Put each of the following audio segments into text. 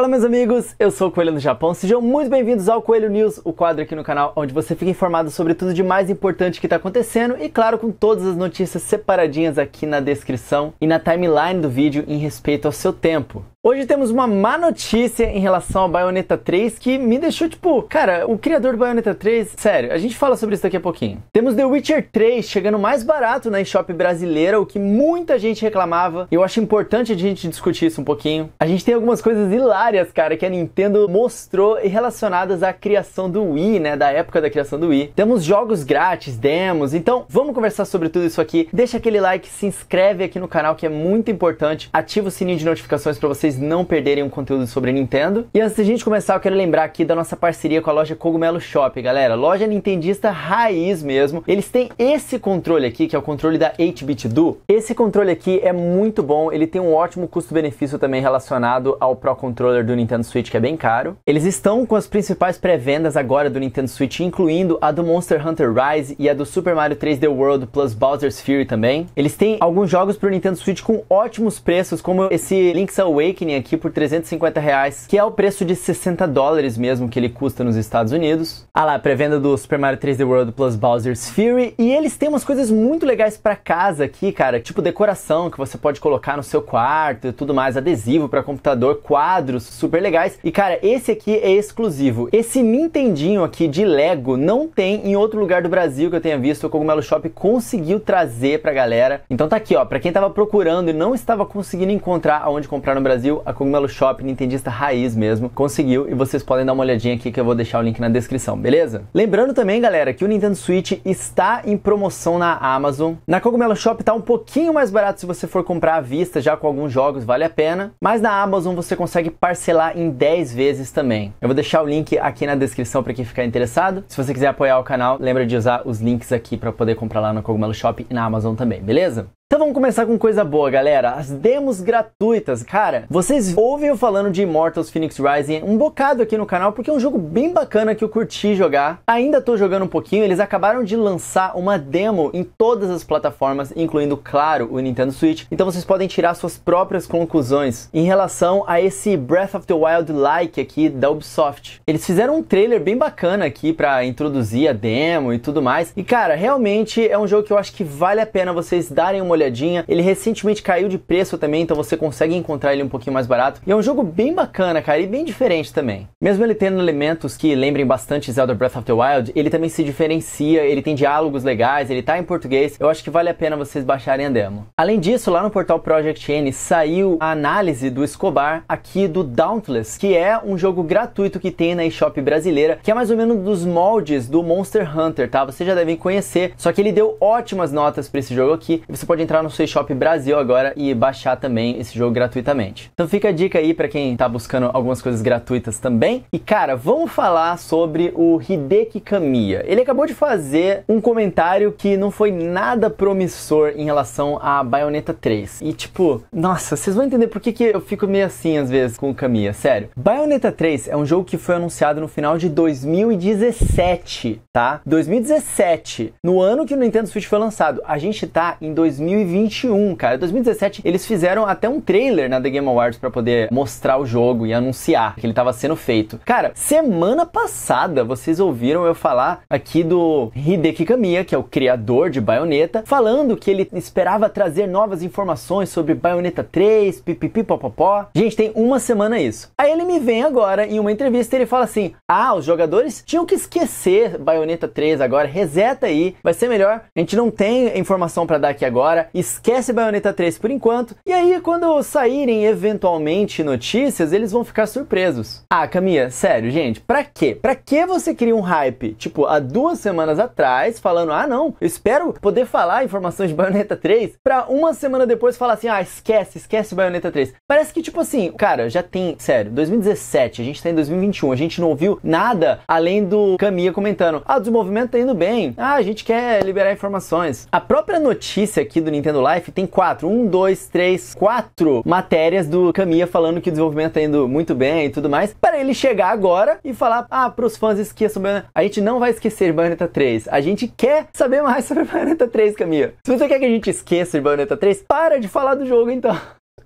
Fala meus amigos, eu sou o Coelho do Japão, sejam muito bem-vindos ao Coelho News, o quadro aqui no canal onde você fica informado sobre tudo de mais importante que está acontecendo e claro com todas as notícias separadinhas aqui na descrição e na timeline do vídeo em respeito ao seu tempo. Hoje temos uma má notícia em relação ao Bayonetta 3 que me deixou tipo, cara, o criador do Bayonetta 3, sério, a gente fala sobre isso daqui a pouquinho. Temos The Witcher 3 chegando mais barato na eShop brasileira, o que muita gente reclamava. Eu acho importante a gente discutir isso um pouquinho. A gente tem algumas coisas hilárias, cara, que a Nintendo mostrou relacionadas à criação do Wii, né, da época da criação do Wii. Temos jogos grátis, demos. Então, vamos conversar sobre tudo isso aqui. Deixa aquele like, se inscreve aqui no canal que é muito importante. Ativa o sininho de notificações para vocês vocês não perderem um conteúdo sobre Nintendo. E antes de a gente começar, eu quero lembrar aqui da nossa parceria com a loja Cogumelo Shop, galera. Loja nintendista raiz mesmo. Eles têm esse controle aqui, que é o controle da 8-bit Duo. Esse controle aqui é muito bom, ele tem um ótimo custo-benefício também relacionado ao Pro Controller do Nintendo Switch, que é bem caro. Eles estão com as principais pré-vendas agora do Nintendo Switch, incluindo a do Monster Hunter Rise e a do Super Mario 3D World plus Bowser's Fury também. Eles têm alguns jogos para o Nintendo Switch com ótimos preços, como esse Link's Awakening Awakening aqui por 350 reais, que é o preço de 60 dólares mesmo que ele custa nos Estados Unidos. Ah lá, pré-venda do Super Mario 3D World Plus Bowser's Fury. E eles têm umas coisas muito legais para casa aqui, cara, tipo decoração que você pode colocar no seu quarto e tudo mais, adesivo para computador, quadros super legais. E cara, esse aqui é exclusivo. Esse Nintendinho aqui de Lego não tem em outro lugar do Brasil que eu tenha visto. O Cogumelo Shop conseguiu trazer pra galera. Então tá aqui, ó, para quem tava procurando e não estava conseguindo encontrar aonde comprar no Brasil, Brasil, a Cogumelo Shop, nintendista raiz mesmo, conseguiu e vocês podem dar uma olhadinha aqui que eu vou deixar o link na descrição, beleza? Lembrando também, galera, que o Nintendo Switch está em promoção na Amazon. Na Cogumelo Shop tá um pouquinho mais barato se você for comprar à vista, já com alguns jogos vale a pena, mas na Amazon você consegue parcelar em 10 vezes também. Eu vou deixar o link aqui na descrição para quem ficar interessado. Se você quiser apoiar o canal, lembra de usar os links aqui para poder comprar lá na Cogumelo Shop e na Amazon também, beleza? Então vamos começar com coisa boa, galera. As demos gratuitas, cara. Vocês ouvem eu falando de Immortals Phoenix Rising um bocado aqui no canal, porque é um jogo bem bacana que eu curti jogar. Ainda tô jogando um pouquinho, eles acabaram de lançar uma demo em todas as plataformas, incluindo, claro, o Nintendo Switch. Então vocês podem tirar suas próprias conclusões em relação a esse Breath of the Wild like aqui da Ubisoft. Eles fizeram um trailer bem bacana aqui para introduzir a demo e tudo mais. E cara, realmente é um jogo que eu acho que vale a pena vocês darem uma olhada olhadinha. Ele recentemente caiu de preço também, então você consegue encontrar ele um pouquinho mais barato. E é um jogo bem bacana, cara, e bem diferente também. Mesmo ele tendo elementos que lembrem bastante Zelda Breath of the Wild, ele também se diferencia, ele tem diálogos legais, ele tá em português. Eu acho que vale a pena vocês baixarem a demo. Além disso, lá no portal Project N saiu a análise do Escobar aqui do Dauntless, que é um jogo gratuito que tem na eShop brasileira, que é mais ou menos dos moldes do Monster Hunter, tá? Vocês já devem conhecer, só que ele deu ótimas notas para esse jogo aqui. Você pode entrar no Shop Brasil agora e baixar também esse jogo gratuitamente. Então fica a dica aí para quem tá buscando algumas coisas gratuitas também. E cara, vamos falar sobre o Hideki Kamiya. Ele acabou de fazer um comentário que não foi nada promissor em relação a Bayonetta 3. E tipo, nossa, vocês vão entender por que, que eu fico meio assim às vezes com o Kamiya, sério. Bayonetta 3 é um jogo que foi anunciado no final de 2017, tá? 2017, no ano que o Nintendo Switch foi lançado. A gente tá em 2017. 2021, cara. 2017 eles fizeram até um trailer na The Game Awards para poder mostrar o jogo e anunciar que ele estava sendo feito. Cara, semana passada vocês ouviram eu falar aqui do Hideki Kamiya, que é o criador de Bayonetta, falando que ele esperava trazer novas informações sobre Bayonetta 3, pipipipopopó. Gente, tem uma semana isso. Aí ele me vem agora em uma entrevista ele fala assim: "Ah, os jogadores tinham que esquecer Bayonetta 3 agora, reseta aí, vai ser melhor. A gente não tem informação para dar aqui agora esquece Bayonetta 3 por enquanto, e aí quando saírem eventualmente notícias, eles vão ficar surpresos. Ah, Camila, sério, gente, pra quê? Pra que você cria um hype, tipo, há duas semanas atrás, falando, ah não, espero poder falar informações de Bayonetta 3, pra uma semana depois falar assim, ah, esquece, esquece Bayonetta 3. Parece que, tipo assim, cara, já tem, sério, 2017, a gente tá em 2021, a gente não ouviu nada além do Camila comentando, ah, o desenvolvimento tá indo bem, ah, a gente quer liberar informações. A própria notícia aqui do Nintendo Life, tem quatro. Um, dois, três, quatro matérias do Kamiya falando que o desenvolvimento tá indo muito bem e tudo mais. Para ele chegar agora e falar, ah, pros fãs esqueçam A gente não vai esquecer Bayonetta 3. A gente quer saber mais sobre Bayonetta 3, Kamiya. Se você quer que a gente esqueça de Bayonetta 3, para de falar do jogo então.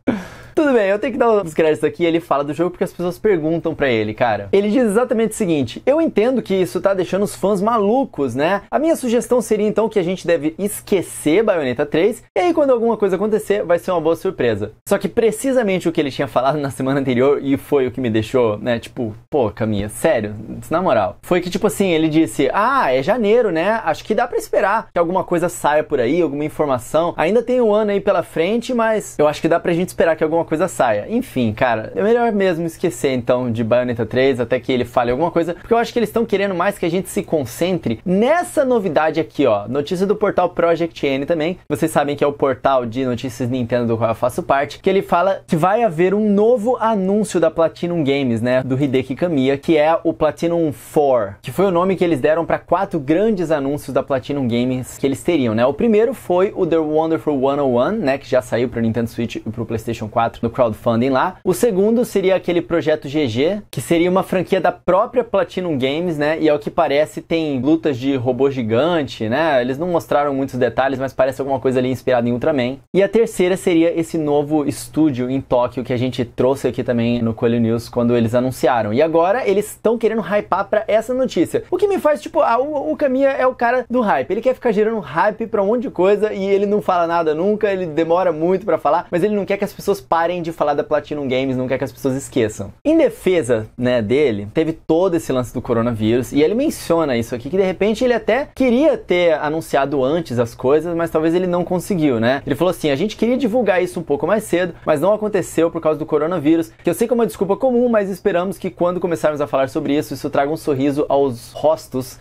Tudo bem, eu tenho que dar os créditos aqui. Ele fala do jogo porque as pessoas perguntam para ele, cara. Ele diz exatamente o seguinte: Eu entendo que isso tá deixando os fãs malucos, né? A minha sugestão seria então que a gente deve esquecer Bayonetta 3 e aí quando alguma coisa acontecer vai ser uma boa surpresa. Só que precisamente o que ele tinha falado na semana anterior e foi o que me deixou, né? Tipo, pô, Caminha, sério, na moral. Foi que tipo assim, ele disse: Ah, é janeiro, né? Acho que dá para esperar que alguma coisa saia por aí, alguma informação. Ainda tem um ano aí pela frente, mas eu acho que dá pra gente esperar que alguma alguma coisa saia. Enfim, cara, é melhor mesmo esquecer então de Bayonetta 3 até que ele fale alguma coisa, porque eu acho que eles estão querendo mais que a gente se concentre nessa novidade aqui, ó. Notícia do portal Project N também. Vocês sabem que é o portal de notícias Nintendo do qual eu faço parte, que ele fala que vai haver um novo anúncio da Platinum Games, né, do Hideki Kamiya, que é o Platinum 4, que foi o nome que eles deram para quatro grandes anúncios da Platinum Games que eles teriam, né? O primeiro foi o The Wonderful 101, né, que já saiu para Nintendo Switch e para o PlayStation 4 4 no crowdfunding lá. O segundo seria aquele projeto GG, que seria uma franquia da própria Platinum Games, né? E ao que parece tem lutas de robô gigante, né? Eles não mostraram muitos detalhes, mas parece alguma coisa ali inspirada em Ultraman. E a terceira seria esse novo estúdio em Tóquio que a gente trouxe aqui também no Coelho News quando eles anunciaram. E agora eles estão querendo hypar para essa notícia. O que me faz tipo, ah, o, Caminha é o cara do hype. Ele quer ficar gerando hype para um monte de coisa e ele não fala nada nunca, ele demora muito para falar, mas ele não quer que as pessoas parem parem de falar da Platinum Games, não quer que as pessoas esqueçam. Em defesa, né, dele, teve todo esse lance do coronavírus e ele menciona isso aqui que de repente ele até queria ter anunciado antes as coisas, mas talvez ele não conseguiu, né? Ele falou assim: "A gente queria divulgar isso um pouco mais cedo, mas não aconteceu por causa do coronavírus, que eu sei que é uma desculpa comum, mas esperamos que quando começarmos a falar sobre isso, isso traga um sorriso aos rostos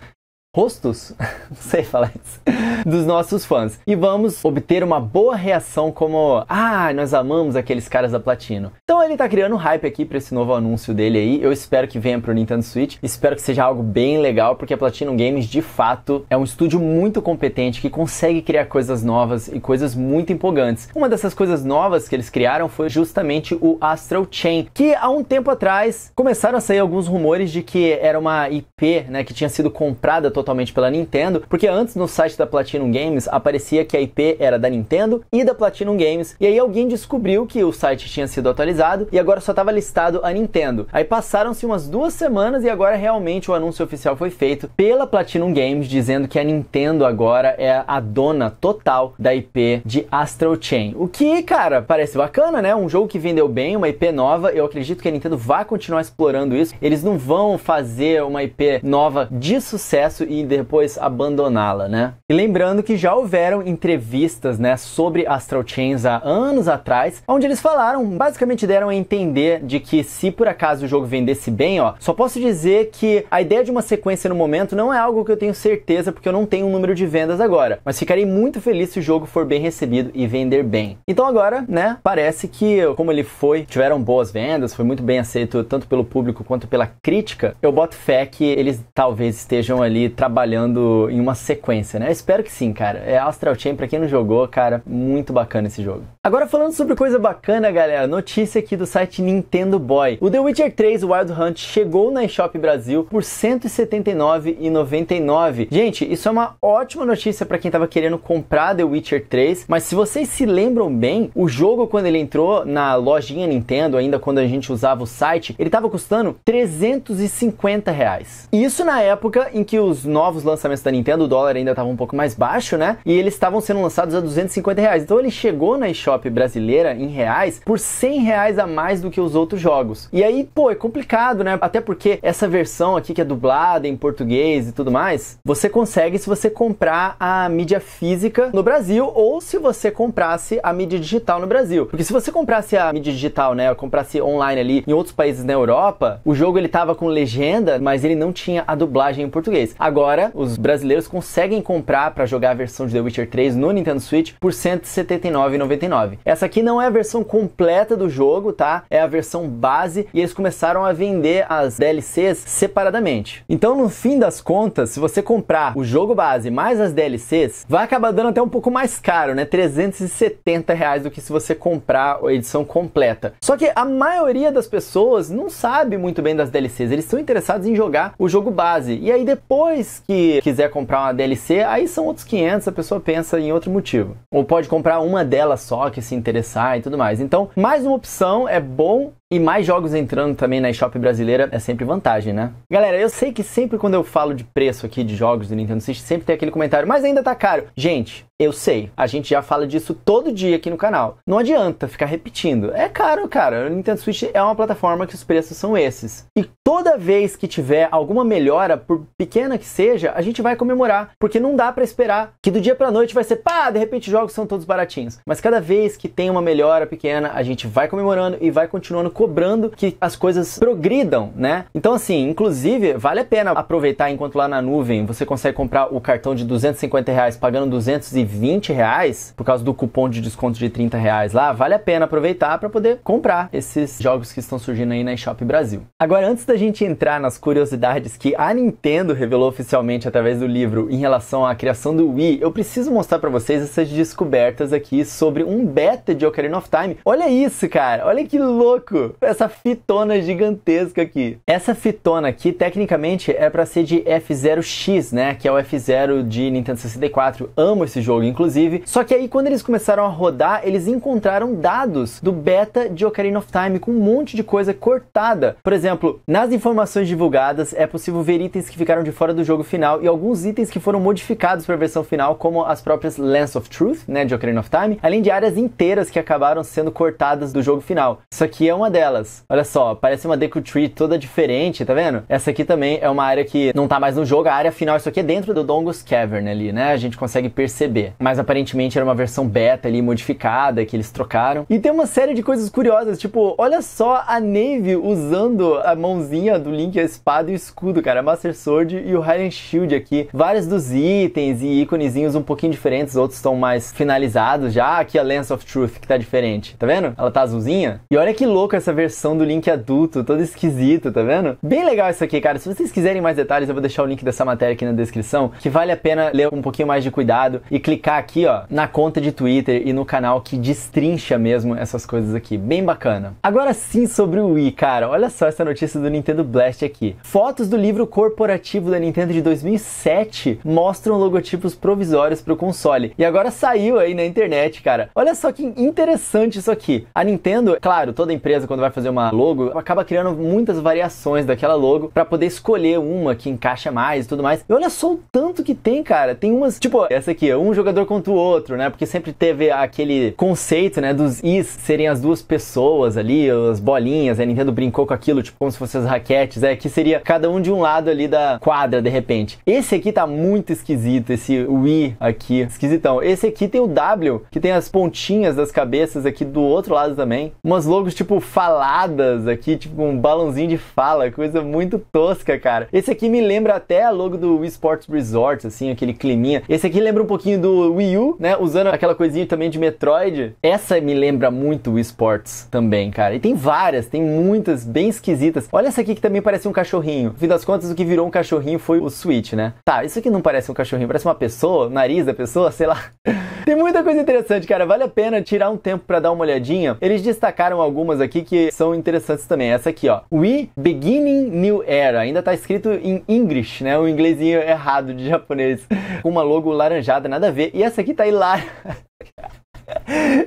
rostos, não sei falar isso, dos nossos fãs. E vamos obter uma boa reação como, ah, nós amamos aqueles caras da Platino. Então ele tá criando hype aqui para esse novo anúncio dele aí. Eu espero que venha pro Nintendo Switch. Espero que seja algo bem legal, porque a Platinum Games de fato é um estúdio muito competente que consegue criar coisas novas e coisas muito empolgantes. Uma dessas coisas novas que eles criaram foi justamente o Astral Chain, que há um tempo atrás começaram a sair alguns rumores de que era uma IP, né, que tinha sido comprada totalmente pela Nintendo, porque antes no site da Platinum Games aparecia que a IP era da Nintendo e da Platinum Games, e aí alguém descobriu que o site tinha sido atualizado e agora só estava listado a Nintendo. Aí passaram-se umas duas semanas e agora realmente o anúncio oficial foi feito pela Platinum Games dizendo que a Nintendo agora é a dona total da IP de Astral Chain. O que, cara, parece bacana, né? Um jogo que vendeu bem, uma IP nova. Eu acredito que a Nintendo vai continuar explorando isso. Eles não vão fazer uma IP nova de sucesso e depois abandoná-la, né? E lembrando que já houveram entrevistas, né, sobre Astral Chains há anos atrás, onde eles falaram, basicamente deram a entender de que se por acaso o jogo vendesse bem, ó, só posso dizer que a ideia de uma sequência no momento não é algo que eu tenho certeza porque eu não tenho um número de vendas agora, mas ficarei muito feliz se o jogo for bem recebido e vender bem. Então agora, né, parece que como ele foi, tiveram boas vendas, foi muito bem aceito tanto pelo público quanto pela crítica. Eu boto fé que eles talvez estejam ali trabalhando em uma sequência, né? Eu espero que sim, cara. É Astral Chain, pra quem não jogou, cara, muito bacana esse jogo. Agora falando sobre coisa bacana, galera, notícia aqui do site Nintendo Boy. O The Witcher 3 Wild Hunt chegou na eShop Brasil por R$ 179,99. Gente, isso é uma ótima notícia para quem tava querendo comprar The Witcher 3, mas se vocês se lembram bem, o jogo quando ele entrou na lojinha Nintendo, ainda quando a gente usava o site, ele tava custando 350 reais. Isso na época em que os novos lançamentos da Nintendo, o dólar ainda estava um pouco mais baixo, né? E eles estavam sendo lançados a 250 reais. Então ele chegou na eShop brasileira em reais por 100 reais a mais do que os outros jogos. E aí, pô, é complicado, né? Até porque essa versão aqui que é dublada em português e tudo mais, você consegue se você comprar a mídia física no Brasil ou se você comprasse a mídia digital no Brasil. Porque se você comprasse a mídia digital, né, comprasse online ali em outros países na Europa, o jogo ele tava com legenda, mas ele não tinha a dublagem em português. Agora agora os brasileiros conseguem comprar para jogar a versão de The Witcher 3 no Nintendo Switch por R$ 179,99. Essa aqui não é a versão completa do jogo, tá? É a versão base e eles começaram a vender as DLCs separadamente. Então, no fim das contas, se você comprar o jogo base mais as DLCs, vai acabar dando até um pouco mais caro, né? 370 reais do que se você comprar a edição completa. Só que a maioria das pessoas não sabe muito bem das DLCs, eles estão interessados em jogar o jogo base. E aí depois que quiser comprar uma DLC, aí são outros 500, a pessoa pensa em outro motivo. Ou pode comprar uma delas só que se interessar e tudo mais. Então, mais uma opção, é bom e mais jogos entrando também na eShop brasileira é sempre vantagem, né? Galera, eu sei que sempre quando eu falo de preço aqui de jogos do Nintendo Switch, sempre tem aquele comentário, mas ainda tá caro. Gente, eu sei, a gente já fala disso todo dia aqui no canal. Não adianta ficar repetindo. É caro, cara. O Nintendo Switch é uma plataforma que os preços são esses. E toda vez que tiver alguma melhora, por pequena que seja, a gente vai comemorar, porque não dá para esperar que do dia para noite vai ser pá, de repente jogos são todos baratinhos. Mas cada vez que tem uma melhora pequena, a gente vai comemorando e vai continuando cobrando que as coisas progridam, né? Então, assim, inclusive, vale a pena aproveitar enquanto lá na nuvem você consegue comprar o cartão de 250 reais pagando 220 reais por causa do cupom de desconto de 30 reais lá. Vale a pena aproveitar para poder comprar esses jogos que estão surgindo aí na eShop Brasil. Agora, antes da gente entrar nas curiosidades que a Nintendo revelou oficialmente através do livro em relação à criação do Wii, eu preciso mostrar para vocês essas descobertas aqui sobre um beta de Ocarina of Time. Olha isso, cara! Olha que louco! Essa fitona gigantesca aqui. Essa fitona aqui, tecnicamente, é para ser de F0X, né? Que é o F0 de Nintendo 64. Amo esse jogo, inclusive. Só que aí, quando eles começaram a rodar, eles encontraram dados do beta de Ocarina of Time com um monte de coisa cortada. Por exemplo, nas informações divulgadas, é possível ver itens que ficaram de fora do jogo final e alguns itens que foram modificados para a versão final, como as próprias Lens of Truth, né, de Ocarina of Time, além de áreas inteiras que acabaram sendo cortadas do jogo final. Isso aqui é uma delas. Olha só, parece uma Deku Tree toda diferente, tá vendo? Essa aqui também é uma área que não tá mais no jogo, a área final, isso aqui é dentro do Dongus Cavern ali, né? A gente consegue perceber. Mas aparentemente era uma versão beta ali, modificada, que eles trocaram. E tem uma série de coisas curiosas, tipo, olha só a Navy usando a mãozinha do Link, a espada e o escudo, cara. A Master Sword e o Highland Shield aqui. Vários dos itens e íconezinhos um pouquinho diferentes, outros estão mais finalizados já. Aqui a Lens of Truth, que tá diferente. Tá vendo? Ela tá azulzinha. E olha que louca essa versão do link adulto, todo esquisito, tá vendo? Bem legal isso aqui, cara. Se vocês quiserem mais detalhes, eu vou deixar o link dessa matéria aqui na descrição, que vale a pena ler um pouquinho mais de cuidado e clicar aqui, ó, na conta de Twitter e no canal que destrincha mesmo essas coisas aqui. Bem bacana. Agora sim sobre o Wii, cara. Olha só essa notícia do Nintendo Blast aqui. Fotos do livro corporativo da Nintendo de 2007 mostram logotipos provisórios para o console. E agora saiu aí na internet, cara. Olha só que interessante isso aqui. A Nintendo, claro, toda empresa quando vai fazer uma logo, acaba criando muitas variações daquela logo para poder escolher uma que encaixa mais e tudo mais. E olha só o tanto que tem, cara. Tem umas, tipo, essa aqui, um jogador contra o outro, né? Porque sempre teve aquele conceito, né, dos is serem as duas pessoas ali, as bolinhas, né? a Nintendo brincou com aquilo, tipo, como se fossem as raquetes, é que seria cada um de um lado ali da quadra, de repente. Esse aqui tá muito esquisito, esse Wii aqui, esquisitão. Esse aqui tem o W, que tem as pontinhas das cabeças aqui do outro lado também. Umas logos tipo faladas aqui, tipo um balãozinho de fala, coisa muito tosca, cara. Esse aqui me lembra até a logo do Wii Sports Resort, assim, aquele climinha. Esse aqui lembra um pouquinho do Wii U, né? Usando aquela coisinha também de Metroid. Essa me lembra muito o Wii Sports também, cara. E tem várias, tem muitas bem esquisitas. Olha essa aqui que também parece um cachorrinho. No fim das contas, o que virou um cachorrinho foi o Switch, né? Tá, isso aqui não parece um cachorrinho, parece uma pessoa, nariz da pessoa, sei lá. tem muita coisa interessante, cara. Vale a pena tirar um tempo para dar uma olhadinha. Eles destacaram algumas aqui que que são interessantes também. Essa aqui, ó. We beginning new era. Ainda tá escrito em English, né? O inglesinho é errado de japonês. Com uma logo laranjada, nada a ver. E essa aqui tá hilária.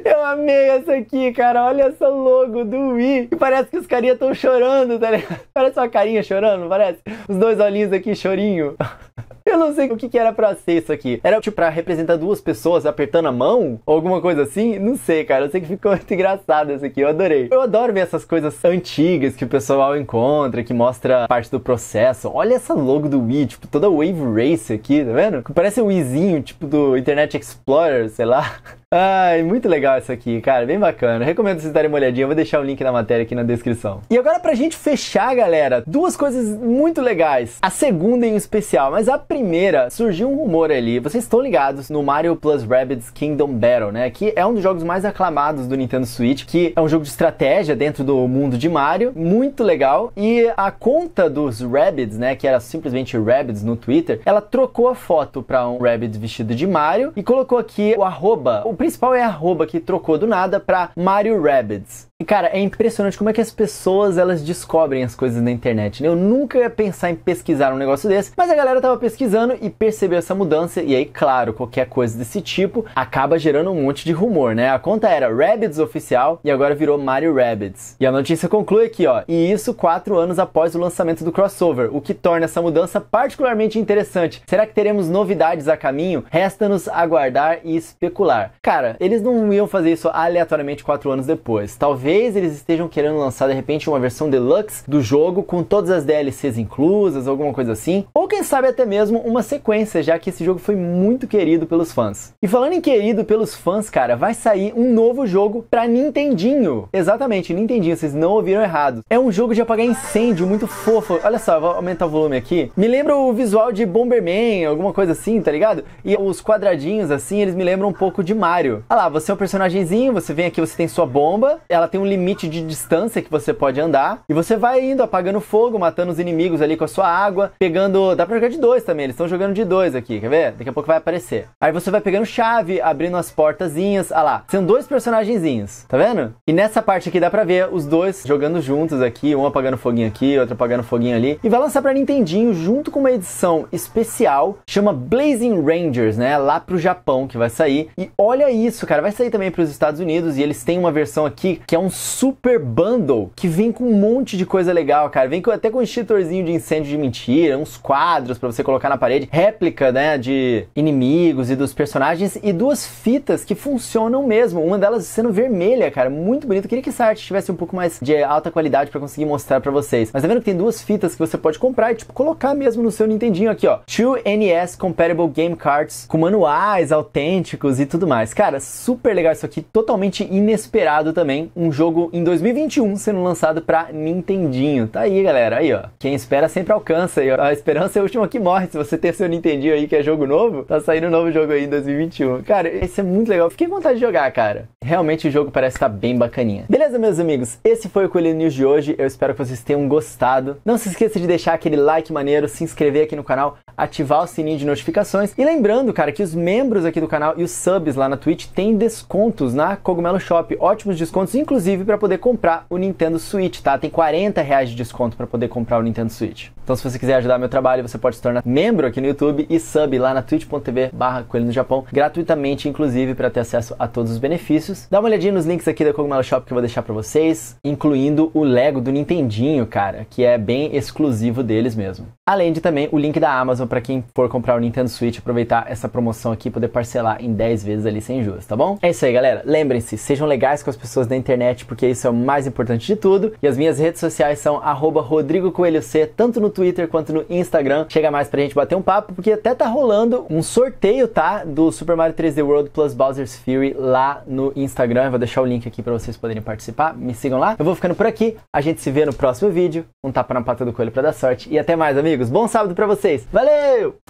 Eu amei essa aqui, cara. Olha essa logo do Wii. E parece que os carinhas estão chorando, tá ligado? Parece uma carinha chorando, parece? Os dois olhinhos aqui, chorinho. Eu não sei o que, que era pra ser isso aqui. Era tipo pra representar duas pessoas apertando a mão? Ou alguma coisa assim? Não sei, cara. Eu sei que ficou muito engraçado isso aqui. Eu adorei. Eu adoro ver essas coisas antigas que o pessoal encontra, que mostra parte do processo. Olha essa logo do Wii, tipo, toda Wave Race aqui, tá vendo? Parece o Wiizinho, tipo do Internet Explorer, sei lá. Ai, muito legal isso aqui, cara, bem bacana. Recomendo vocês darem uma olhadinha, eu vou deixar o link da matéria aqui na descrição. E agora pra gente fechar, galera, duas coisas muito legais. A segunda em especial, mas a primeira, surgiu um rumor ali, vocês estão ligados no Mario Plus Rabbids Kingdom Battle, né? Que é um dos jogos mais aclamados do Nintendo Switch, que é um jogo de estratégia dentro do mundo de Mario, muito legal. E a conta dos Rabbids, né, que era simplesmente Rabbids no Twitter, ela trocou a foto pra um Rabbids vestido de Mario e colocou aqui o arroba, o principal é a arroba que trocou do nada para Mario Rabbids cara, é impressionante como é que as pessoas elas descobrem as coisas na internet. Né? Eu nunca ia pensar em pesquisar um negócio desse, mas a galera tava pesquisando e percebeu essa mudança e aí, claro, qualquer coisa desse tipo acaba gerando um monte de rumor, né? A conta era Rabbids oficial e agora virou Mario Rabbids. E a notícia conclui aqui, ó, e isso quatro anos após o lançamento do crossover, o que torna essa mudança particularmente interessante. Será que teremos novidades a caminho? Resta-nos aguardar e especular. Cara, eles não iam fazer isso aleatoriamente quatro anos depois. Talvez talvez eles estejam querendo lançar de repente uma versão deluxe do jogo com todas as DLCs inclusas, alguma coisa assim, ou quem sabe até mesmo uma sequência, já que esse jogo foi muito querido pelos fãs. E falando em querido pelos fãs, cara, vai sair um novo jogo para Nintendinho. Exatamente, Nintendinho, vocês não ouviram errado. É um jogo de apagar incêndio muito fofo. Olha só, vou aumentar o volume aqui. Me lembra o visual de Bomberman, alguma coisa assim, tá ligado? E os quadradinhos assim, eles me lembram um pouco de Mario. Ah lá, você é um personagemzinho, você vem aqui, você tem sua bomba, ela tem tem um limite de distância que você pode andar. E você vai indo, apagando fogo, matando os inimigos ali com a sua água, pegando. Dá pra jogar de dois também, eles estão jogando de dois aqui, quer ver? Daqui a pouco vai aparecer. Aí você vai pegando chave, abrindo as portazinhas. Ah lá, são dois personagenzinhos, tá vendo? E nessa parte aqui dá pra ver os dois jogando juntos aqui, um apagando foguinho aqui, outro apagando foguinho ali. E vai lançar pra Nintendinho junto com uma edição especial, chama Blazing Rangers, né? Lá pro Japão que vai sair. E olha isso, cara, vai sair também pros Estados Unidos e eles têm uma versão aqui que é um um super bundle que vem com um monte de coisa legal, cara. Vem com, até com um extintorzinho de incêndio de mentira, uns quadros para você colocar na parede, réplica, né, de inimigos e dos personagens e duas fitas que funcionam mesmo. Uma delas sendo vermelha, cara, muito bonito. Eu queria que essa arte tivesse um pouco mais de alta qualidade para conseguir mostrar para vocês. Mas tá vendo que tem duas fitas que você pode comprar e tipo colocar mesmo no seu Nintendinho aqui, ó. Two NES compatible game cards com manuais autênticos e tudo mais. Cara, super legal isso aqui, totalmente inesperado também. Um jogo em 2021 sendo lançado pra Nintendinho. Tá aí, galera. Aí, ó. Quem espera sempre alcança. E, a esperança é a última que morre. Se você ter seu Nintendinho aí, que é jogo novo, tá saindo um novo jogo aí em 2021. Cara, esse é muito legal. Fiquei com vontade de jogar, cara. Realmente o jogo parece estar tá bem bacaninha. Beleza, meus amigos? Esse foi o Coelho News de hoje. Eu espero que vocês tenham gostado. Não se esqueça de deixar aquele like maneiro, se inscrever aqui no canal, ativar o sininho de notificações. E lembrando, cara, que os membros aqui do canal e os subs lá na Twitch têm descontos na Cogumelo Shop. Ótimos descontos, inclusive inclusive para poder comprar o Nintendo Switch, tá? Tem 40 reais de desconto para poder comprar o Nintendo Switch. Então se você quiser ajudar meu trabalho, você pode se tornar membro aqui no YouTube e sub lá na twitch.tv barra Coelho no Japão, gratuitamente, inclusive, para ter acesso a todos os benefícios. Dá uma olhadinha nos links aqui da Cogumelo Shop que eu vou deixar para vocês, incluindo o Lego do Nintendinho, cara, que é bem exclusivo deles mesmo. Além de também o link da Amazon para quem for comprar o Nintendo Switch, aproveitar essa promoção aqui e poder parcelar em 10 vezes ali sem juros, tá bom? É isso aí, galera. Lembrem-se, sejam legais com as pessoas da internet, porque isso é o mais importante de tudo. E as minhas redes sociais são @rodrigo_coelho_c tanto no Twitter quanto no Instagram. Chega mais pra gente bater um papo, porque até tá rolando um sorteio, tá? Do Super Mario 3D World plus Bowser's Fury lá no Instagram. Eu vou deixar o link aqui para vocês poderem participar. Me sigam lá. Eu vou ficando por aqui. A gente se vê no próximo vídeo. Um tapa na pata do coelho para dar sorte. E até mais, amigos! amigos. Bom sábado para vocês. Valeu!